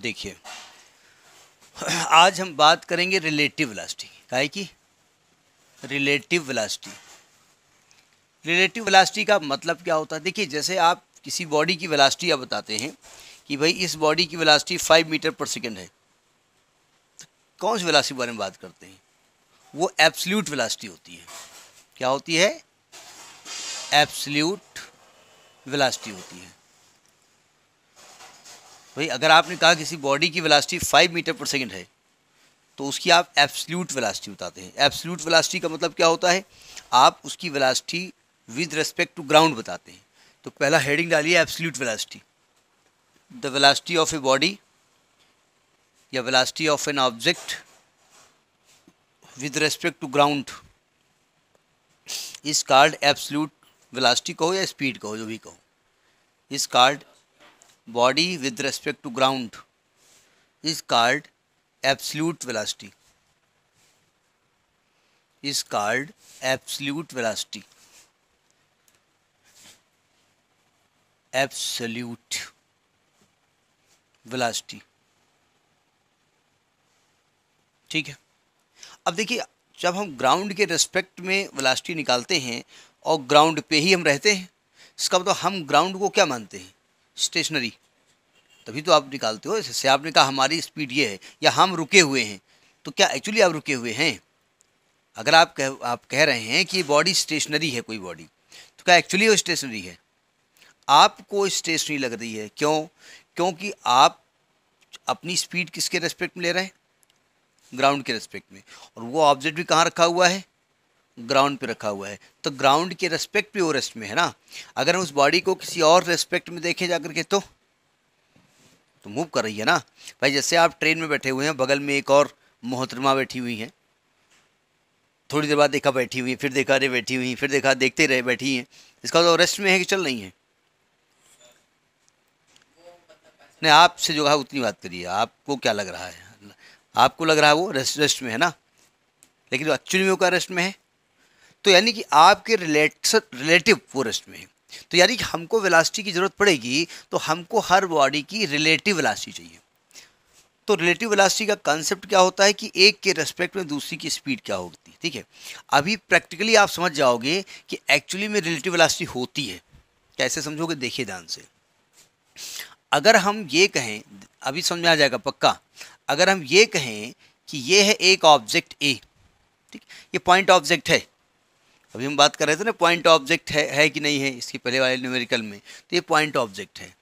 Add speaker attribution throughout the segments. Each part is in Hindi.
Speaker 1: देखिए आज हम बात करेंगे रिलेटिव वेलासिटी काहे की रिलेटिव वेलोसिटी रिलेटिव वेलोसिटी का मतलब क्या होता है देखिए जैसे आप किसी बॉडी की वेलोसिटी आप बताते हैं कि भाई इस बॉडी की velocity five metre per second है तो कौन सी के बारे में बात करते हैं वो एब्सल्यूट वेलोसिटी होती है क्या होती है एब्सल्यूट वेलोसिटी होती है भाई अगर आपने कहा किसी बॉडी की velocity five metre per second है तो उसकी आप एब्सल्यूट वेलासिटी बताते हैं एब्सल्यूट वेलासिटी का मतलब क्या होता है आप उसकी velocity with respect to ground बताते हैं तो पहला हेडिंग डालिए absolute velocity the velocity of a body या velocity of an object with respect to ground is called absolute velocity कहो या स्पीड कहो जो भी कहो is called body with respect to ground is called absolute velocity is called absolute velocity absolute velocity ठीक है अब देखिए जब हम ग्राउंड के रेस्पेक्ट में वेलोसिटी निकालते हैं और ग्राउंड पे ही हम रहते हैं इसका मतलब हम ग्राउंड को क्या मानते हैं स्टेशनरी तभी तो आप निकालते हो इससे आपने कहा हमारी स्पीड ये है या हम रुके हुए हैं तो क्या एक्चुअली आप रुके हुए हैं अगर आप कह आप कह रहे हैं कि बॉडी स्टेशनरी है कोई बॉडी तो क्या एक्चुअली वो स्टेशनरी है आपको स्टेशनरी लग रही है क्यों क्योंकि आप अपनी स्पीड किसके रेस्पेक्ट में ले रहे हैं ग्राउंड के रेस्पेक्ट में और वो ऑब्जेक्ट भी कहाँ रखा हुआ है ग्राउंड पे रखा हुआ है तो ग्राउंड के रेस्पेक्ट भी वो रेस्ट में है ना अगर हम उस बॉडी को किसी और रेस्पेक्ट में देखें जा के तो तो मूव कर रही है ना भाई जैसे आप ट्रेन में बैठे हुए हैं बगल में एक और मोहतरमा बैठी हुई हैं थोड़ी देर बाद देखा बैठी हुई फिर देखा रहे बैठी हुई फिर देखा देखते रहे बैठी हैं इसका तो रेस्ट में है कि चल रही हैं नहीं आपसे जो है उतनी बात करिए आपको क्या लग रहा है आपको लग रहा है वो रेस्ट रेस्ट में है ना लेकिन एक्चुअली में वो क्या रेस्ट में है तो यानी कि आपके रिलेट रिलेटिव पोरेस्ट में तो यानी कि हमको वेलासिटी की ज़रूरत पड़ेगी तो हमको हर बॉडी की रिलेटिव वेलासिटी चाहिए तो रिलेटिव वेलासिटी का कॉन्सेप्ट क्या होता है कि एक के रेस्पेक्ट में दूसरी की स्पीड क्या होती है ठीक है अभी प्रैक्टिकली आप समझ जाओगे कि एक्चुअली में रिलेटिव वेलासिटी होती है कैसे समझोगे देखिए ध्यान से अगर हम ये कहें अभी समझ में आ जाएगा पक्का अगर हम ये कहें कि ये है एक ऑब्जेक्ट ए ठीक ये पॉइंट ऑब्जेक्ट है अभी हम बात कर रहे थे ना पॉइंट ऑब्जेक्ट है है कि नहीं है इसके पहले वाले न्यूमेरिकल में तो ये पॉइंट ऑब्जेक्ट है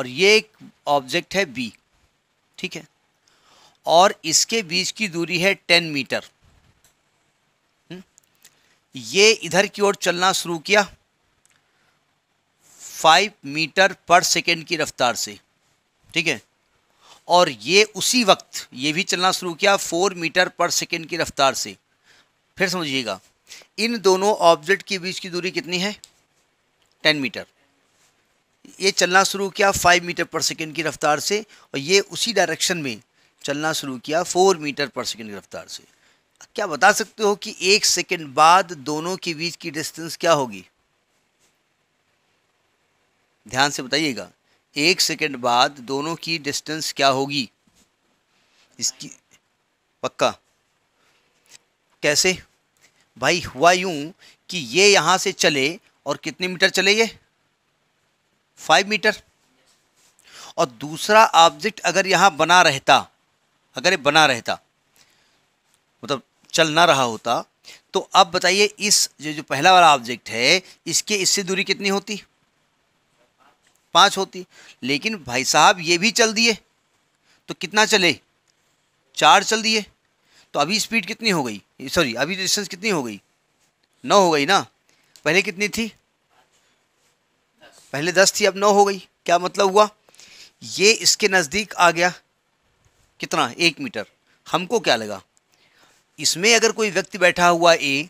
Speaker 1: और ये एक ऑब्जेक्ट है बी ठीक है और इसके बीच की दूरी है टेन मीटर हम्म? ये इधर की ओर चलना शुरू किया फाइव मीटर पर सेकेंड की रफ्तार से ठीक है और ये उसी वक्त ये भी चलना शुरू किया फोर मीटर पर सेकेंड की रफ्तार से फिर समझिएगा इन दोनों ऑब्जेक्ट के बीच की दूरी कितनी है टेन मीटर ये चलना शुरू किया फाइव मीटर पर सेकेंड की रफ्तार से और ये उसी डायरेक्शन में चलना शुरू किया फोर मीटर पर सेकेंड की रफ्तार से क्या बता सकते हो कि एक सेकेंड बाद दोनों के बीच की डिस्टेंस क्या होगी ध्यान से बताइएगा एक सेकेंड बाद दोनों की डिस्टेंस क्या होगी इसकी पक्का कैसे भाई हुआ यूं कि ये यहाँ से चले और कितने मीटर चले ये फाइव मीटर और दूसरा ऑब्जेक्ट अगर यहाँ बना रहता अगर ये बना रहता मतलब चल ना रहा होता तो अब बताइए इस जो जो पहला वाला ऑब्जेक्ट है इसके इससे दूरी कितनी होती पाँच होती लेकिन भाई साहब ये भी चल दिए तो कितना चले चार चल दिए तो अभी स्पीड कितनी हो गई सॉरी अभी डिस्टेंस कितनी हो गई नौ हो गई ना पहले कितनी थी पहले दस थी अब नौ हो गई क्या मतलब हुआ ये इसके नज़दीक आ गया कितना एक मीटर हमको क्या लगा इसमें अगर कोई व्यक्ति बैठा हुआ ए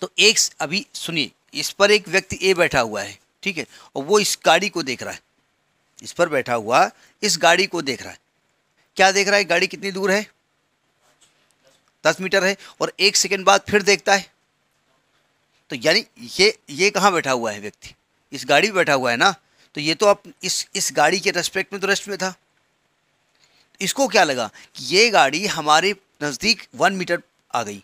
Speaker 1: तो एक अभी सुनिए इस पर एक व्यक्ति ए बैठा हुआ है ठीक है और वो इस गाड़ी को देख रहा है इस पर बैठा हुआ इस गाड़ी को देख रहा है क्या देख रहा है गाड़ी कितनी दूर है दस मीटर है और एक सेकेंड बाद फिर देखता है तो यानी ये ये कहाँ बैठा हुआ है व्यक्ति इस गाड़ी में बैठा हुआ है ना तो ये तो आप इस इस गाड़ी के रेस्पेक्ट में तो रेस्ट में था इसको क्या लगा कि ये गाड़ी हमारे नज़दीक वन मीटर आ गई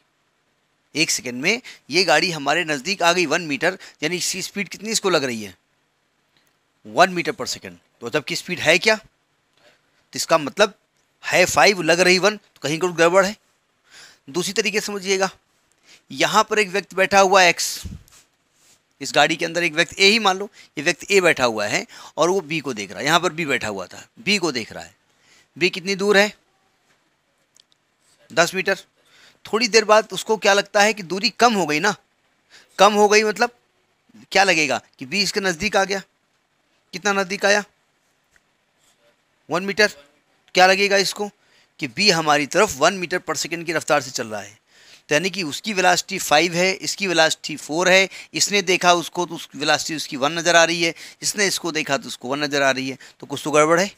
Speaker 1: एक सेकेंड में ये गाड़ी हमारे नज़दीक आ गई वन मीटर यानी इसकी स्पीड कितनी इसको लग रही है वन मीटर पर सेकेंड तो जबकि स्पीड है क्या तो इसका मतलब है फाइव लग रही वन तो कहीं कुछ गड़बड़ है दूसरी तरीके से समझिएगा यहाँ पर एक व्यक्ति बैठा हुआ एक्स इस गाड़ी के अंदर एक व्यक्ति ए ही मान लो ये व्यक्ति ए बैठा हुआ है और वो बी को देख रहा है यहाँ पर बी बैठा हुआ था बी को देख रहा है बी कितनी दूर है दस मीटर थोड़ी देर बाद उसको क्या लगता है कि दूरी कम हो गई ना कम हो गई मतलब क्या लगेगा कि बी इसके नज़दीक आ गया कितना नज़दीक आया वन मीटर क्या लगेगा इसको कि बी हमारी तरफ वन मीटर पर सेकेंड की रफ्तार से चल रहा है तो यानी कि उसकी वेलासिटी फाइव है इसकी वेलासिटी फोर है इसने देखा उसको तो उसकी वेलासिटी उसकी वन नज़र आ रही है इसने इसको देखा तो उसको वन नज़र आ रही है तो कुछ तो गड़बड़ है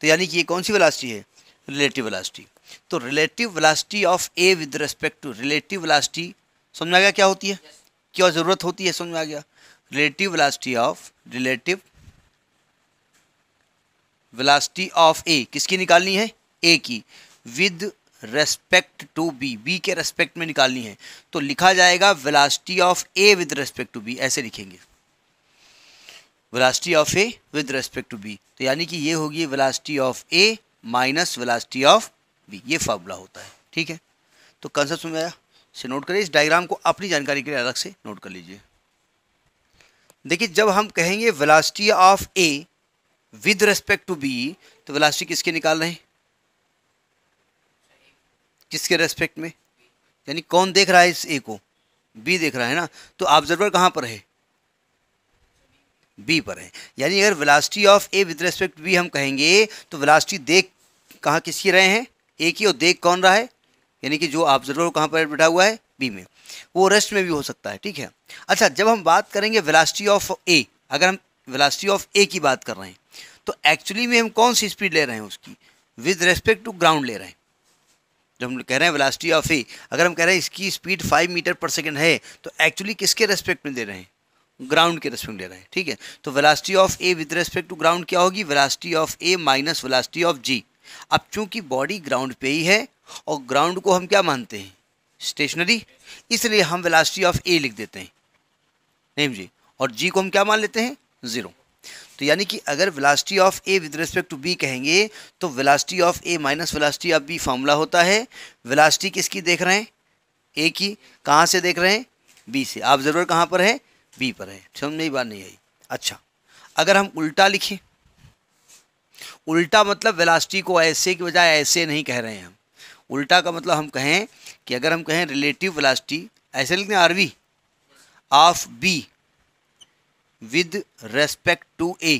Speaker 1: तो यानी कि ये कौन सी वेलासिटी है रिलेटिव वेलासिटी तो relative velocity of A with respect to relative velocity समझ आ गया क्या होती है yes. क्या ज़रूरत होती है समझ आ गया relative velocity of relative velocity of A किसकी निकालनी है ए की with respect to B B के रेस्पेक्ट में निकालनी है तो लिखा जाएगा velocity of A with respect to B ऐसे लिखेंगे velocity of A with respect to B तो यानी कि ये होगी velocity of A minus velocity of B ये फॉर्मूला होता है ठीक है तो कंसेप्ट समझ आया से नोट करें इस डायग्राम को अपनी जानकारी के लिए अलग से नोट कर लीजिए देखिए जब हम कहेंगे velocity of A with respect to B तो वेलासिटी किसके निकाल रहे हैं किसके रेस्पेक्ट में यानी कौन देख रहा है इस ए को बी देख रहा है ना तो ऑब्जर्वर कहाँ पर है बी पर है यानी अगर velocity of A with respect B हम कहेंगे तो वेलासिटी देख कहाँ किसकी रहे हैं ए की और देख कौन रहा है यानी कि जो ऑब्जर्वर कहाँ पर बैठा हुआ है बी में वो रेस्ट में भी हो सकता है ठीक है अच्छा जब हम बात करेंगे वेलासिटी ऑफ ए अगर हम वेलासिटी ऑफ ए की बात कर रहे हैं तो एक्चुअली में हम कौन सी स्पीड ले रहे हैं उसकी विद रेस्पेक्ट टू ग्राउंड ले रहे हैं जब हम कह रहे हैं वेलासिटी ऑफ ए अगर हम कह रहे हैं इसकी speed five metre per second है तो एक्चुअली किसके रेस्पेक्ट में दे रहे हैं ग्राउंड के रेस्पेक्ट दे रहे हैं ठीक है तो velocity of A with respect to ground क्या होगी velocity of A minus velocity of G अब चूंकि बॉडी ग्राउंड पे ही है और ग्राउंड को हम क्या मानते हैं स्टेशनरी इसलिए हम वेलासिटी ऑफ ए लिख देते हैं नेम जी और जी को हम क्या मान लेते हैं ज़ीरो तो यानी कि अगर velocity of A with respect to B कहेंगे तो velocity of A minus velocity of B formula होता है वेलासिटी किसकी देख रहे हैं ए की कहाँ से देख रहे हैं बी से आप ज़रूर कहाँ पर है बी पर है समझ में बात नहीं आई अच्छा अगर हम उल्टा लिखें उल्टा मतलब वेलासिटी को ऐसे की बजाय ऐसे नहीं कह रहे हैं हम उल्टा का मतलब हम कहें कि अगर हम कहें रिलेटिव वेलासिटी ऐसे लिखते हैं R V of B with respect to A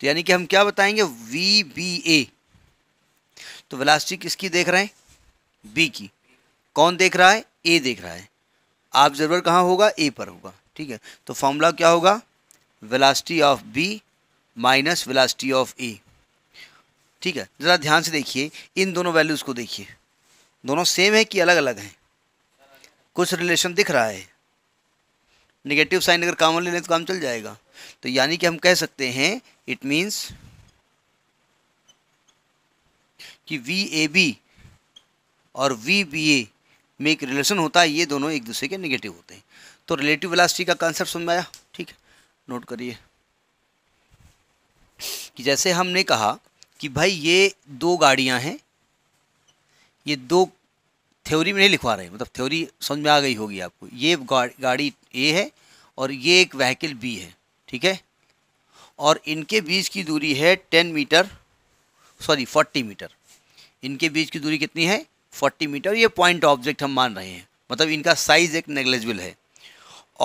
Speaker 1: तो यानी कि हम क्या बताएंगे वी बी ए तो वेलासिटी किसकी देख रहे हैं बी की कौन देख रहा है ए देख रहा है आप जरूर कहाँ होगा ए पर होगा ठीक है तो फॉर्मूला क्या होगा velocity of B minus velocity of A ठीक है ज़रा ध्यान से देखिए इन दोनों वैल्यूज़ को देखिए दोनों सेम है कि अलग अलग हैं कुछ रिलेशन दिख रहा है नेगेटिव साइन अगर काम ले लें तो काम चल जाएगा तो यानी कि हम कह सकते हैं इट मीन्स कि वी ए बी और वी बी ए में एक रिलेशन होता है ये दोनों एक दूसरे के नेगेटिव होते हैं तो रिलेटिव वेलासिटी का कॉन्सेप्ट समझ में आया ठीक है नोट करिए कि जैसे हमने कहा कि भाई ये दो गाड़ियां हैं ये दो थ्योरी में नहीं लिखवा रहे मतलब थ्योरी समझ में आ गई होगी आपको ये गाड़ी ए है और ये एक वहीकल बी है ठीक है और इनके बीच की दूरी है ten metre sorry forty metre इनके बीच की दूरी कितनी है फोर्टी मीटर ये पॉइंट ऑब्जेक्ट हम मान रहे हैं मतलब इनका साइज़ एक नेग्लेजिबल है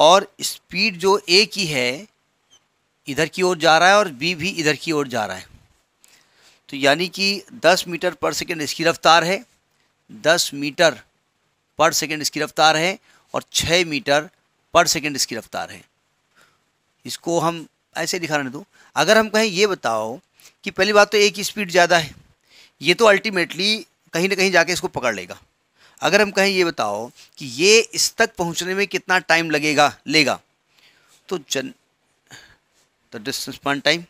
Speaker 1: और स्पीड जो ए की है इधर की ओर जा रहा है और बी भी इधर की ओर जा रहा है तो यानी कि 10 मीटर पर सेकेंड इसकी रफ्तार है दस मीटर पर सेकेंड इसकी रफ्तार है और छः मीटर पर सेकेंड इसकी रफ्तार है इसको हम ऐसे दिखाने दो अगर हम कहें ये बताओ कि पहली बात तो एक ही स्पीड ज़्यादा है ये तो अल्टीमेटली कहीं ना कहीं जाके इसको पकड़ लेगा अगर हम कहें ये बताओ कि ये इस तक पहुंचने में कितना टाइम लगेगा लेगा तो जन द डिस्टेंस पॉइंट टाइम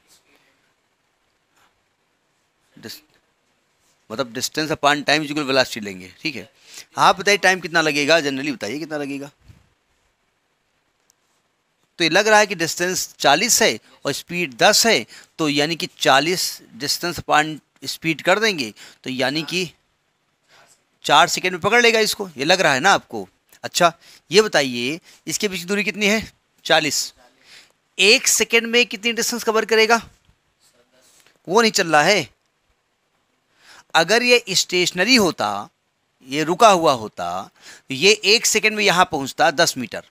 Speaker 1: मतलब distance upon time is velocity लेंगे ठीक है आप बताइए टाइम कितना लगेगा जनरली बताइए कितना लगेगा तो ये लग रहा है कि डिस्टेंस 40 है और स्पीड 10 है तो यानी कि 40 डिस्टेंस अपॉन स्पीड कर देंगे तो यानी कि चार सेकेंड में पकड़ लेगा इसको ये लग रहा है ना आपको अच्छा ये बताइए इसके बीच दूरी कितनी है चालीस एक सेकेंड में कितनी डिस्टेंस कवर करेगा वो नहीं चल रहा है अगर ये स्टेशनरी होता ये रुका हुआ होता ये एक सेकंड में यहाँ पहुँचता दस मीटर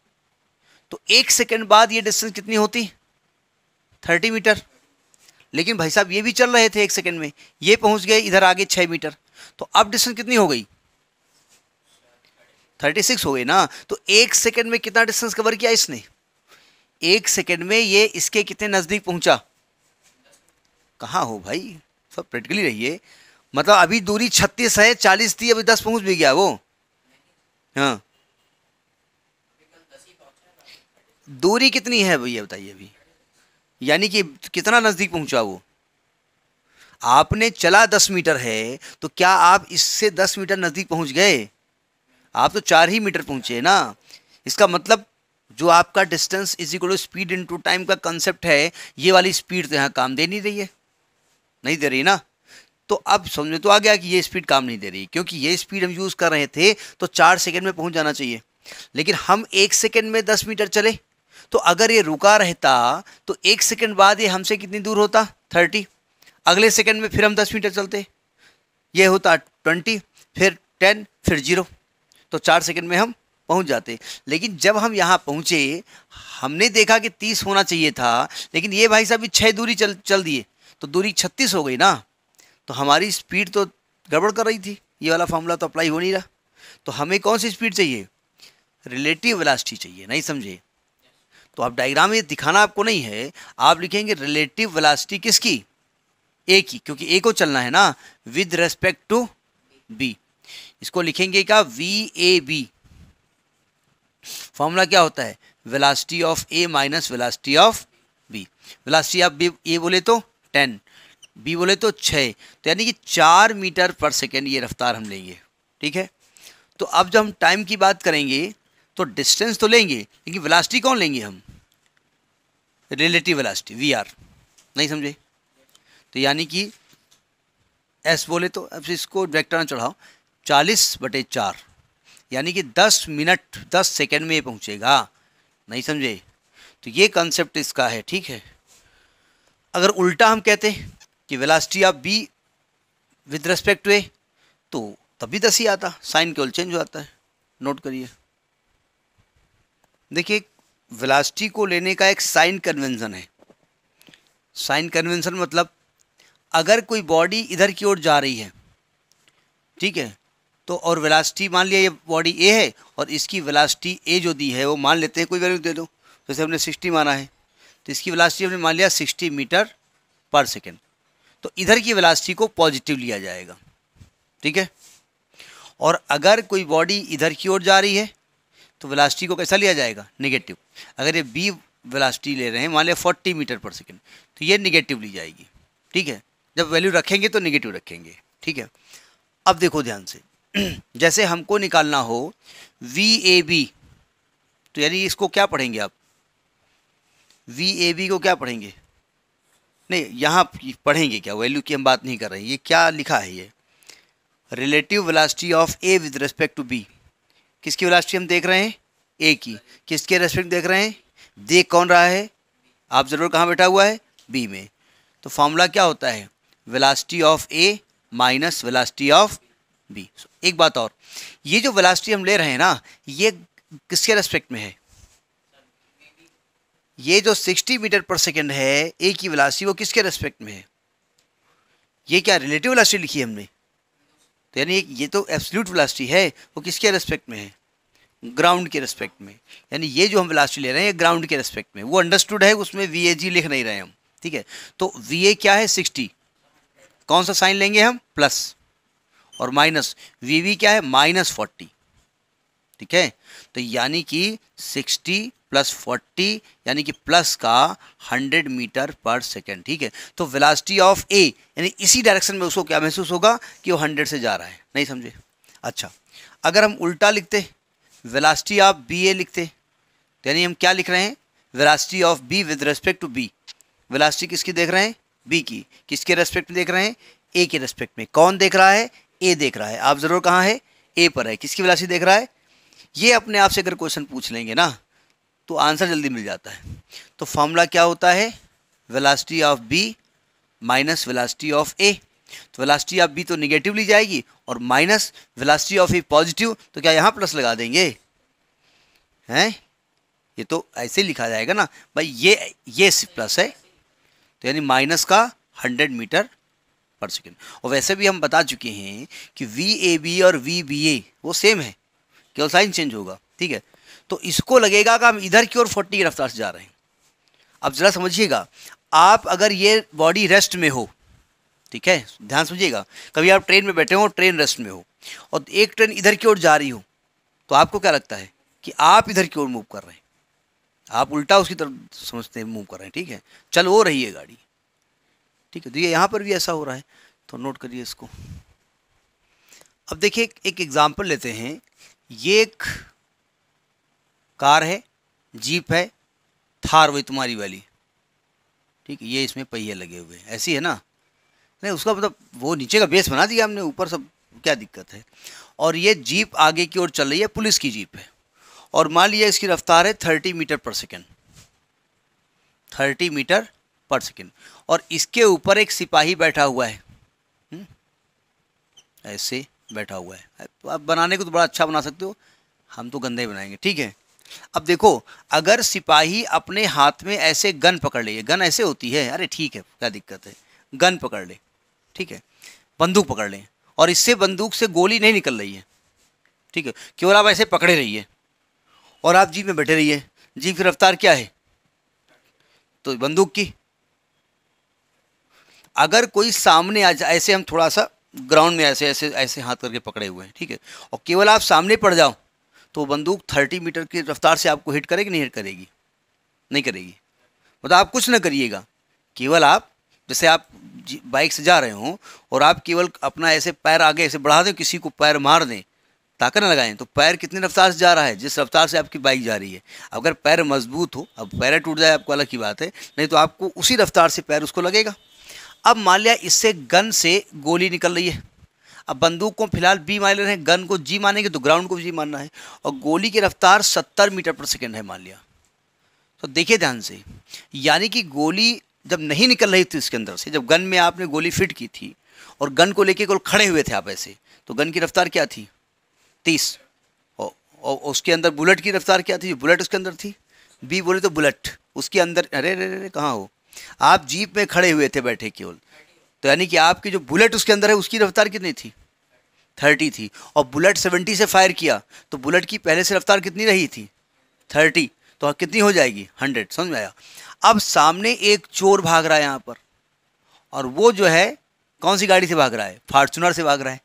Speaker 1: तो एक सेकंड बाद ये डिस्टेंस कितनी होती थर्टी मीटर लेकिन भाई साहब ये भी चल रहे थे एक सेकंड में ये पहुँच गए इधर आगे छः मीटर तो अब डिस्टेंस कितनी हो गई थर्टी सिक्स हो गई ना तो एक सेकंड में कितना डिस्टेंस कवर किया इसने एक सेकंड में ये इसके कितने नज़दीक पहुंचा कहाँ हो भाई सब प्रैक्टिकली रहिए मतलब अभी दूरी छत्तीस है चालीस थी अभी दस पहुंच भी गया वो हाँ दूरी कितनी है भैया बताइए अभी यानी कि कितना नज़दीक पहुंचा वो आपने चला दस मीटर है तो क्या आप इससे दस मीटर नज़दीक पहुंच गए आप तो चार ही मीटर पहुंचे ना इसका मतलब जो आपका distance is equal to speed into time का कंसेप्ट है ये वाली स्पीड तो यहाँ काम दे नहीं रही है नहीं दे रही ना तो अब समझ तो आ गया कि ये स्पीड काम नहीं दे रही क्योंकि ये स्पीड हम यूज़ कर रहे थे तो चार सेकेंड में पहुँच जाना चाहिए लेकिन हम एक सेकेंड में दस मीटर चले तो अगर ये रुका रहता तो एक सेकेंड बाद ये हमसे कितनी दूर होता थर्टी अगले सेकेंड में फिर हम दस मीटर चलते ये होता ट्वेंटी फिर टेन फिर जीरो तो चार सेकेंड में हम पहुंच जाते लेकिन जब हम यहाँ पहुँचे हमने देखा कि तीस होना चाहिए था लेकिन ये भाई साहब भी छः दूरी चल चल दिए तो दूरी छत्तीस हो गई ना तो हमारी स्पीड तो गड़बड़ कर रही थी ये वाला फार्मूला तो अप्लाई हो नहीं रहा तो हमें कौन सी स्पीड चाहिए रिलेटिव वेलासिटी चाहिए नहीं समझे तो आप डायग्राम ये दिखाना आपको नहीं है आप लिखेंगे रिलेटिव वेलासिटी किसकी ए की क्योंकि ए को चलना है ना विद रेस्पेक्ट टू बी इसको लिखेंगे क्या वी ए बी फॉर्मूला क्या होता है velocity of A minus velocity of B velocity आप बी ए बोले तो टेन बी बोले तो छः तो यानी कि चार मीटर पर सेकेंड ये रफ्तार हम लेंगे ठीक है तो अब जब हम टाइम की बात करेंगे तो डिस्टेंस तो लेंगे लेकिन वेलासिटी कौन लेंगे हम रिलेटिव वेलासिटी वी आर नहीं समझे तो यानी कि एस बोले तो अब इसको वेक्टर ना चढ़ाओ चालीस बटे चार यानी कि दस मिनट दस सेकेंड में ये पहुँचेगा नहीं समझे तो ये कंसेप्ट इसका है ठीक है अगर उल्टा हम कहते कि velocity of B with respect to A तो तभी दस ही आता साइन केवल चेंज हो जाता है नोट करिए देखिए वेलासिटी को लेने का एक साइन कन्वेंशन है साइन कन्वेंशन मतलब अगर कोई बॉडी इधर की ओर जा रही है ठीक है तो और वेलासिटी मान लिया ये बॉडी ए है और इसकी वेलासिटी ए जो दी है वो मान लेते हैं कोई वैल्यू दे दो जैसे हमने सिक्सटी माना है तो इसकी वेलासिटी हमने मान लिया सिक्सटी मीटर पर सेकेंड तो इधर की वेलासिटी को पॉजिटिव लिया जाएगा ठीक है और अगर कोई बॉडी इधर की ओर जा रही है तो वेलासिटी को कैसा लिया जाएगा निगेटिव अगर ये बी वेलासिटी ले रहे हैं मान लें फोर्टी मीटर पर सेकेंड तो ये निगेटिव ली जाएगी ठीक है जब वैल्यू रखेंगे तो निगेटिव रखेंगे ठीक है अब देखो ध्यान से जैसे हमको निकालना हो वी ए बी तो यानी इसको क्या पढ़ेंगे आप वी ए बी को क्या पढ़ेंगे नहीं यहाँ पढ़ेंगे क्या वैल्यू की हम बात नहीं कर रहे हैं ये क्या लिखा है ये relative velocity of A with respect to B किसकी वेलासिटी हम देख रहे हैं ए की किसके रेस्पेक्ट देख रहे हैं देख कौन रहा है आप ज़रूर कहाँ बैठा हुआ है बी में तो फॉर्मूला क्या होता है velocity of A minus velocity of B एक बात और ये जो वेलासिटी हम ले रहे हैं ना ये किसके रेस्पेक्ट में है ये जो 60 मीटर पर सेकेंड है ए की वेलासिटी वो किसके रेस्पेक्ट में है ये क्या रिलेटिव वेलासिटी लिखी है हमने तो यानी ये तो एब्सोल्यूट वेलासिटी है वो किसके रेस्पेक्ट में है ग्राउंड के रेस्पेक्ट में यानी ये जो हम वेलासिटी ले रहे हैं ये ग्राउंड के रेस्पेक्ट में वो अंडरस्टूड है उसमें वी ए जी लिख नहीं रहे हम ठीक है तो वी ए क्या है सिक्सटी कौन सा साइन लेंगे हम प्लस और माइनस वी वी क्या है माइनस फोर्टी ठीक है तो यानी कि सिक्सटी प्लस फोर्टी यानी कि प्लस का हंड्रेड मीटर पर सेकेंड ठीक है तो वेलासिटी ऑफ ए यानी इसी डायरेक्शन में उसको क्या महसूस होगा कि वो हंड्रेड से जा रहा है नहीं समझे अच्छा अगर हम उल्टा लिखते वेलासिटी ऑफ बी ए लिखते तो यानी हम क्या लिख रहे हैं velocity of B with respect to B velocity किसकी देख रहे हैं बी की किसके रेस्पेक्ट में देख रहे हैं ए के रेस्पेक्ट में कौन देख रहा है ए देख रहा है आप ज़रूर कहाँ है ए पर है किसकी वेलासिटी देख रहा है ये अपने आप से अगर क्वेश्चन पूछ लेंगे ना तो आंसर जल्दी मिल जाता है तो फॉर्मूला क्या होता है velocity of B minus velocity of A तो वेलासिटी ऑफ बी तो निगेटिव ली जाएगी और minus velocity of A positive तो क्या यहाँ प्लस लगा देंगे हैं ये तो ऐसे लिखा जाएगा ना भाई ये ये प्लस है तो यानी माइनस का हंड्रेड मीटर पर सेकेंड और वैसे भी हम बता चुके हैं कि वी ए बी और वी बी ए वो सेम है केवल साइन चेंज होगा ठीक है तो इसको लगेगा कि हम इधर की ओर फोर्टी की रफ्तार से जा रहे हैं अब ज़रा समझिएगा आप अगर ये बॉडी रेस्ट में हो ठीक है ध्यान समझिएगा कभी आप ट्रेन में बैठे हो ट्रेन रेस्ट में हो और एक ट्रेन इधर की ओर जा रही हो तो आपको क्या लगता है कि आप इधर की ओर मूव कर रहे हैं आप उल्टा उसकी तरफ समझते हैं मूव कर रहे हैं ठीक है चल वो रही है गाड़ी ठीक है तो ये यहाँ पर भी ऐसा हो रहा है तो नोट करिए इसको अब देखिए एक एग्ज़ाम्पल लेते हैं ये एक कार है जीप है थार वही तुम्हारी वाली ठीक है ये इसमें पहिए लगे हुए हैं ऐसी है ना नहीं उसका मतलब वो नीचे का बेस बना दिया हमने ऊपर सब क्या दिक्कत है और ये जीप आगे की ओर चल रही है पुलिस की जीप है और मान लिया इसकी रफ्तार है thirty metre per second thirty metre per second और इसके ऊपर एक सिपाही बैठा हुआ है हम्म? ऐसे बैठा हुआ है आप बनाने को तो बड़ा अच्छा बना सकते हो हम तो गंदे बनाएंगे ठीक है अब देखो अगर सिपाही अपने हाथ में ऐसे गन पकड़ ले गन ऐसे होती है अरे ठीक है क्या दिक्कत है गन पकड़ ले ठीक है बंदूक पकड़ लें और इससे बंदूक से गोली नहीं निकल रही है ठीक है केवल आप ऐसे पकड़े रहिए और आप जीप में बैठे रहिए जीप की रफ्तार क्या है तो बंदूक की अगर कोई सामने आ जाए ऐसे हम थोड़ा सा ग्राउंड में ऐसे ऐसे ऐसे हाथ करके पकड़े हुए हैं ठीक है और केवल आप सामने पड़ जाओ तो बंदूक थर्टी मीटर की रफ्तार से आपको हिट करेगी नहीं हिट करेगी नहीं करेगी मतलब आप कुछ ना करिएगा केवल आप जैसे आप बाइक से जा रहे हो और आप केवल अपना ऐसे पैर आगे ऐसे बढ़ा दें किसी को पैर मार दें ताकत ना लगाएं तो पैर कितनी रफ्तार से जा रहा है जिस रफ्तार से आपकी बाइक जा रही है अगर पैर मजबूत हो अब पैर टूट जाए आपको अलग की बात है नहीं तो आपको उसी रफ्तार से पैर उसको लगेगा अब मान लिया इससे गन से गोली निकल रही है अब बंदूक को फिलहाल बी मान रहे हैं गन को जी मानेंगे तो ग्राउंड को जी मानना है और गोली की रफ्तार सत्तर मीटर पर सेकेंड है मान लिया तो देखिए ध्यान से यानी कि गोली जब नहीं निकल रही थी उसके अंदर से जब गन में आपने गोली फिट की थी और गन को लेके गोल खड़े हुए थे आप ऐसे तो गन की रफ्तार क्या थी तीस और उसके अंदर बुलेट की रफ्तार क्या थी बुलेट उसके अंदर थी बी बोले तो बुलेट उसके अंदर अरे अरे अरे कहाँ हो आप जीप में खड़े हुए थे बैठे केवल तो यानी कि आपकी जो बुलेट उसके अंदर है उसकी रफ्तार कितनी थी थर्टी थी और बुलेट सेवेंटी से फायर किया तो बुलेट की पहले से रफ्तार कितनी रही थी थर्टी तो कितनी हो जाएगी हंड्रेड समझ में आया अब सामने एक चोर भाग रहा है यहाँ पर और वो जो है कौन सी गाड़ी से भाग रहा है फार्चुनर से भाग रहा है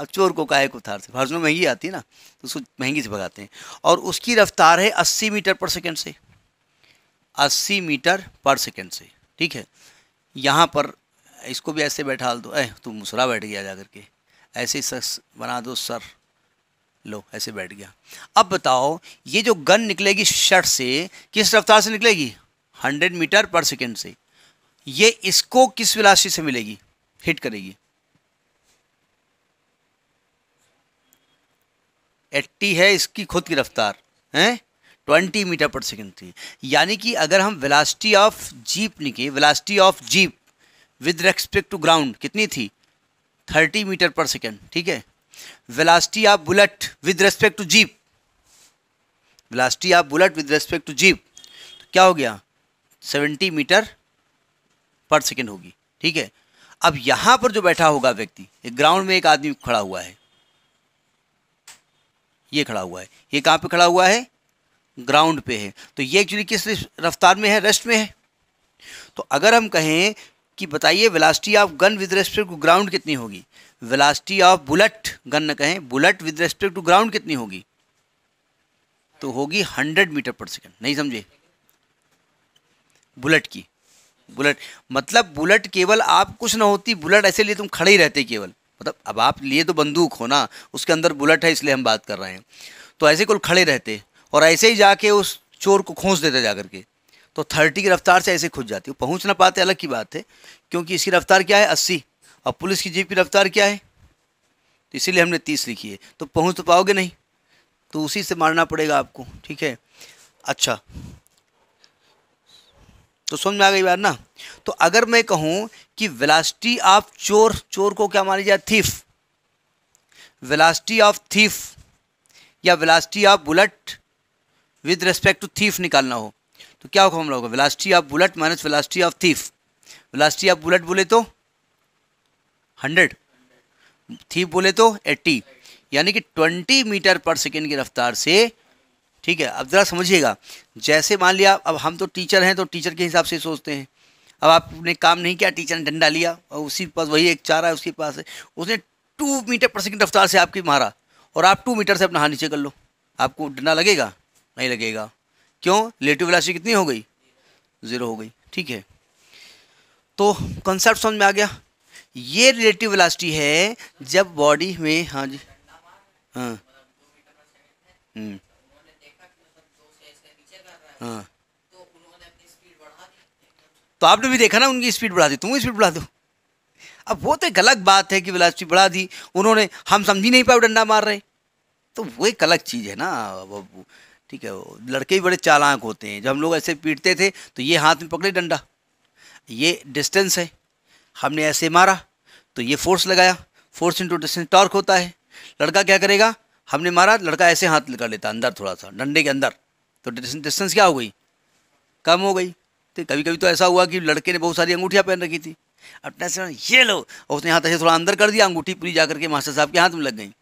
Speaker 1: अब चोर को काहे को उतार से फार्चुनर महंगी आती है ना तो उसको महंगी से भगाते हैं और उसकी रफ्तार है अस्सी मीटर पर सेकेंड से अस्सी मीटर पर सेकेंड से ठीक है यहाँ पर इसको भी ऐसे बैठा दो ऐह तू मुसरा बैठ गया जा करके ऐसे शख्स बना दो सर लो ऐसे बैठ गया अब बताओ ये जो गन निकलेगी शर्ट से किस रफ्तार से निकलेगी हंड्रेड मीटर पर सेकेंड से ये इसको किस विलासी से मिलेगी हिट करेगी एट्टी है इसकी खुद की रफ्तार है ट्वेंटी मीटर पर सेकेंड थी यानी कि अगर हम वेलासिटी ऑफ जीप निकले velocity of jeep with respect to ground कितनी थी 30 मीटर पर सेकेंड ठीक है velocity of bullet with respect to jeep velocity of bullet with respect to jeep तो क्या हो गया 70 मीटर पर सेकेंड होगी ठीक है अब यहां पर जो बैठा होगा व्यक्ति एक ग्राउंड में एक आदमी खड़ा हुआ है ये खड़ा हुआ है ये कहां पे खड़ा हुआ है ग्राउंड पे है तो ये एक्चुअली किस रफ्तार में है रेस्ट में है तो अगर हम कहें कि बताइए velocity of gun with respect to ground कितनी होगी वेलासिटी ऑफ बुलेट गन न कहें bullet with respect to ground कितनी होगी तो होगी हंड्रेड मीटर पर सेकेंड नहीं समझे बुलेट की बुलेट मतलब बुलेट केवल आप कुछ ना होती बुलेट ऐसे लिए तुम खड़े ही रहते केवल मतलब अब आप लिए तो बंदूक हो ना उसके अंदर बुलेट है इसलिए हम बात कर रहे हैं तो ऐसे कुल खड़े रहते और ऐसे ही जाके उस चोर को खोस देते जा करके तो थर्टी की रफ्तार से ऐसे खुद जाती है पहुँच ना पाते अलग की बात है क्योंकि इसकी रफ्तार क्या है अस्सी और पुलिस की जीप की रफ्तार क्या है तो इसीलिए हमने तीस लिखी है तो पहुँच तो पाओगे नहीं तो उसी से मारना पड़ेगा आपको ठीक है अच्छा तो समझ में आ गई बात ना तो अगर मैं कहूँ कि वेलास्टी ऑफ चोर चोर को क्या मानी जाए थीफ वेलास्टी ऑफ थीफ या velocity of bullet with respect to thief निकालना हो तो क्या होगा हम लोग velocity of bullet minus velocity of thief velocity of bullet बोले तो हंड्रेड थीफ बोले तो एट्टी यानी कि ट्वेंटी मीटर पर सेकेंड की रफ्तार से ठीक है अब ज़रा समझिएगा जैसे मान लिया अब हम तो टीचर हैं तो टीचर के हिसाब से सोचते हैं अब आपने काम नहीं किया टीचर ने डंडा लिया और उसी पास वही एक चारा है उसके पास है उसने टू मीटर पर सेकेंड रफ्तार से आपकी मारा और आप टू मीटर से अपना हाथ नीचे कर लो आपको डंडा लगेगा नहीं लगेगा क्यों रिलेटिव वेलोसिटी कितनी हो गई ज़ीरो हो गई ठीक है तो कंसेप्ट समझ में आ गया ये रिलेटिव वेलोसिटी है जब बॉडी में हाँ जी हाँ हम्म। हाँ तो आपने भी देखा ना उनकी स्पीड बढ़ा दी तुम स्पीड बढ़ा दो अब वो तो गलत बात है कि वेलोसिटी बढ़ा दी उन्होंने हम समझ ही नहीं पाए डंडा मार रहे तो वो एक अलग चीज़ है ना अब ठीक है लड़के भी बड़े चालाक होते हैं जब हम लोग ऐसे पीटते थे तो ये हाथ में पकड़े डंडा ये डिस्टेंस है हमने ऐसे मारा तो ये फोर्स लगाया फोर्स इंटू डिस्टेंस टॉर्क होता है लड़का क्या करेगा हमने मारा लड़का ऐसे हाथ कर लेता अंदर थोड़ा सा डंडे के अंदर तो डिस्टेंस क्या हो गई कम हो गई तो कभी कभी तो ऐसा हुआ कि लड़के ने बहुत सारी अंगूठियाँ पहन रखी थी अपने ये लो उसने हाथ ऐसे थोड़ा अंदर कर दिया अंगूठी पूरी जा करके मास्टर साहब के हाथ में लग गई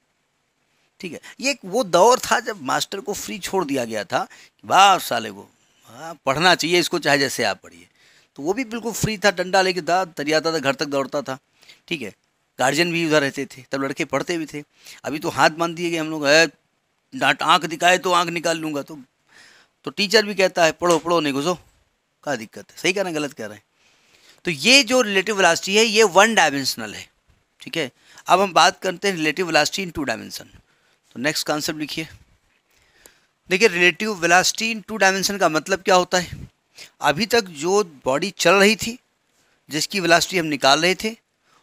Speaker 1: ठीक है ये एक वो दौर था जब मास्टर को फ्री छोड़ दिया गया था बाप साले को हाँ पढ़ना चाहिए इसको चाहे जैसे आप पढ़िए तो वो भी बिल्कुल फ्री था डंडा लेके था तरियाता था घर तक दौड़ता था ठीक है गार्जियन भी उधर रहते थे तब लड़के पढ़ते भी थे अभी तो हाथ बांध दिए गए हम लोग है डांट आँख दिखाए तो आँख निकाल लूँगा तो तो टीचर भी कहता है पढ़ो पढ़ो नहीं घुसो क्या दिक्कत है सही कह रहे हैं गलत कह रहे हैं तो ये जो रिलेटिव वेलोसिटी है ये वन डायमेंशनल है ठीक है अब हम बात करते हैं relative velocity in two dimension next concept लिखिए देखिए relative velocity in two dimension का मतलब क्या होता है अभी तक जो बॉडी चल रही थी जिसकी वेलासिटी हम निकाल रहे थे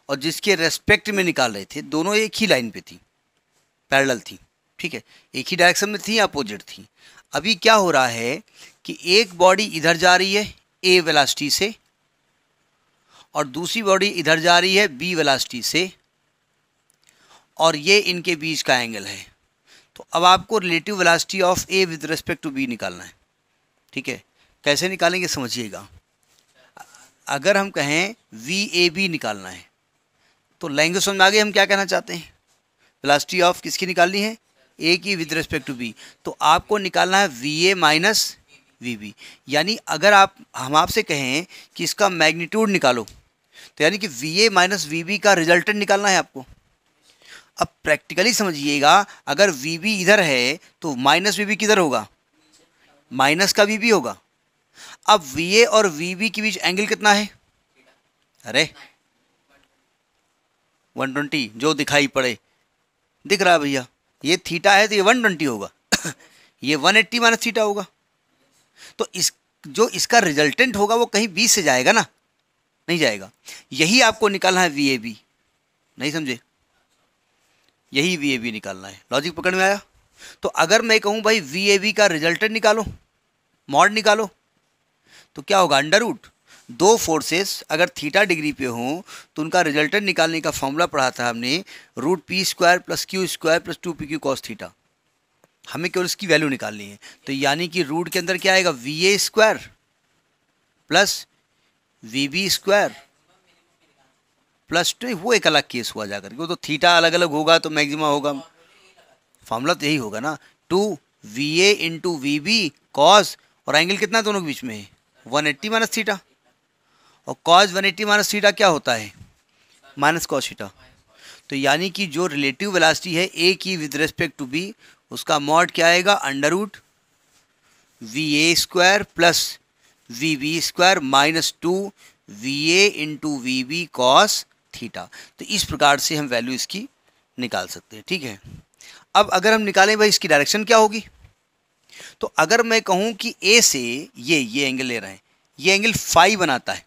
Speaker 1: और जिसके रेस्पेक्ट में निकाल रहे थे दोनों एक ही लाइन पे थी पैरेलल थी ठीक है एक ही डायरेक्शन में थी अपोजिट थी अभी क्या हो रहा है कि एक बॉडी इधर जा रही है ए वेलासिटी से और दूसरी बॉडी इधर जा रही है बी वेलासिटी से और ये इनके बीच का एंगल है तो अब आपको relative velocity of A with respect to B निकालना है ठीक है कैसे निकालेंगे समझिएगा अगर हम कहें वी ए बी निकालना है तो लैंग्वेज समझ में आगे हम क्या कहना चाहते हैं वेलासिटी ऑफ किसकी निकालनी है ए की विद रिस्पेक्ट टू बी तो आपको निकालना है V A minus V B यानी अगर आप हम आपसे कहें कि इसका मैग्नीट्यूड निकालो तो यानी कि V A minus V B का रिजल्टेंट निकालना है आपको अब प्रैक्टिकली समझिएगा अगर वी बी इधर है तो माइनस वी बी किधर होगा माइनस का वी बी होगा अब वी ए और वी बी के बीच एंगल कितना है अरे 120 जो दिखाई पड़े दिख रहा है भैया ये थीटा है तो ये 120 होगा ये 180 एट्टी माइनस थीटा होगा तो इस जो इसका रिजल्टेंट होगा वो कहीं बीस से जाएगा ना नहीं जाएगा यही आपको निकालना है वी ए बी नहीं समझे यही वी निकालना है लॉजिक पकड़ में आया तो अगर मैं कहूँ भाई वी का रिजल्टेंट निकालो मॉड निकालो तो क्या होगा अंडर रूट दो फोर्सेस अगर थीटा डिग्री पे हों तो उनका रिजल्टेंट निकालने का फॉर्मूला पढ़ा था हमने root P square plus Q square plus two P Q cos theta हमें केवल इसकी वैल्यू निकालनी है तो यानी कि रूट के अंदर क्या आएगा V A square plus V B square plus two वो एक अलग केस हुआ जाकर के वो तो थीटा अलग अलग होगा तो मैक्सिमा होगा फॉर्मूला तो यही होगा ना two V A into V B cos और एंगल कितना दोनों के बीच में है वन एट्टी माइनस थीटा और cos one eighty minus theta क्या होता है माइनस कॉस थीटा तो यानी कि जो रिलेटिव वेलासिटी है ए की विद रेस्पेक्ट टू बी उसका मॉड क्या आएगा under root V A square plus V B square minus two V A into V B cos theta तो इस प्रकार से हम वैल्यू इसकी निकाल सकते हैं ठीक है अब अगर हम निकालें भाई इसकी डायरेक्शन क्या होगी तो अगर मैं कहूं कि ए से ये ये एंगल ले रहे हैं ये एंगल फाइव बनाता है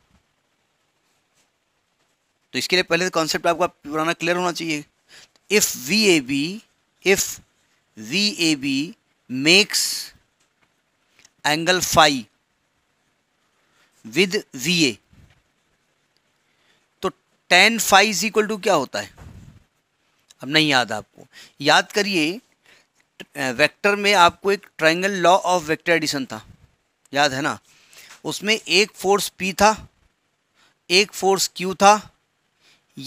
Speaker 1: तो इसके लिए पहले कॉन्सेप्ट तो आपका पुराना क्लियर होना चाहिए if V A B if V A B makes angle phi with V A tan phi is equal to क्या होता है अब नहीं याद आपको याद करिए वेक्टर में आपको एक triangle law of vector addition था याद है ना उसमें एक फोर्स पी था एक फोर्स क्यू था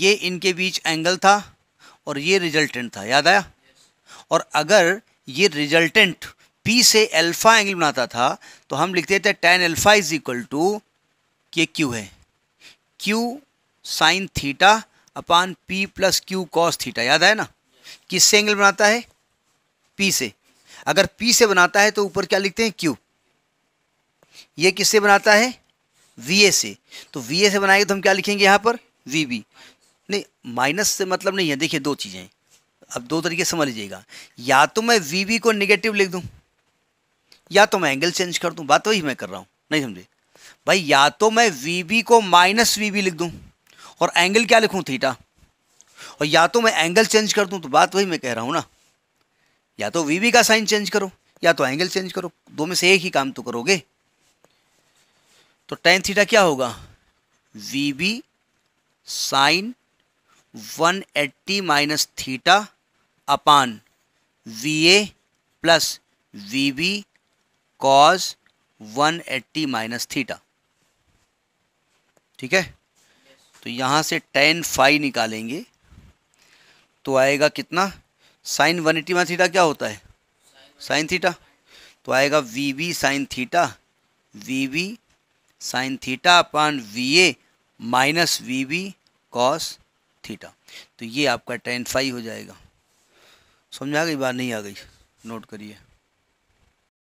Speaker 1: ये इनके बीच एंगल था और ये रिजल्टेंट था याद आया और अगर ये रिजल्टेंट पी से अल्फा एंगल बनाता था तो हम लिखते थे tan alpha is equal to ये क्यू है Q sine theta upon P plus Q cos theta याद है ना किससे एंगल बनाता है पी से अगर पी से बनाता है तो ऊपर क्या लिखते हैं क्यू ये किससे बनाता है वी ए से तो वी ए से बनाएंगे तो हम क्या लिखेंगे यहाँ पर वी बी नहीं माइनस से मतलब नहीं है देखिए दो चीज़ें अब दो तरीके समझ लीजिएगा या तो मैं वी बी को निगेटिव लिख दूँ या तो मैं एंगल चेंज कर दूँ बात वही मैं कर रहा हूँ नहीं समझे भाई या तो मैं वी बी को माइनस वी बी लिख दूँ और एंगल क्या लिखूँ थीटा और या तो मैं एंगल चेंज कर दूँ तो बात वही मैं कह रहा हूँ ना या तो वी का साइन चेंज करो या तो एंगल चेंज करो दो में से एक ही काम तो करोगे तो टेन थीटा क्या होगा V B sine one eighty minus theta upon V A plus V B cos one eighty minus theta ठीक है तो यहाँ से टेन फाइव निकालेंगे तो आएगा कितना sine one eighty one theta क्या होता है साइन थीटा तो आएगा V V sine theta V V sine theta upon V A minus V V cos theta तो ये आपका टेन फाइव हो जाएगा समझा गई बात नहीं आ गई नोट करिए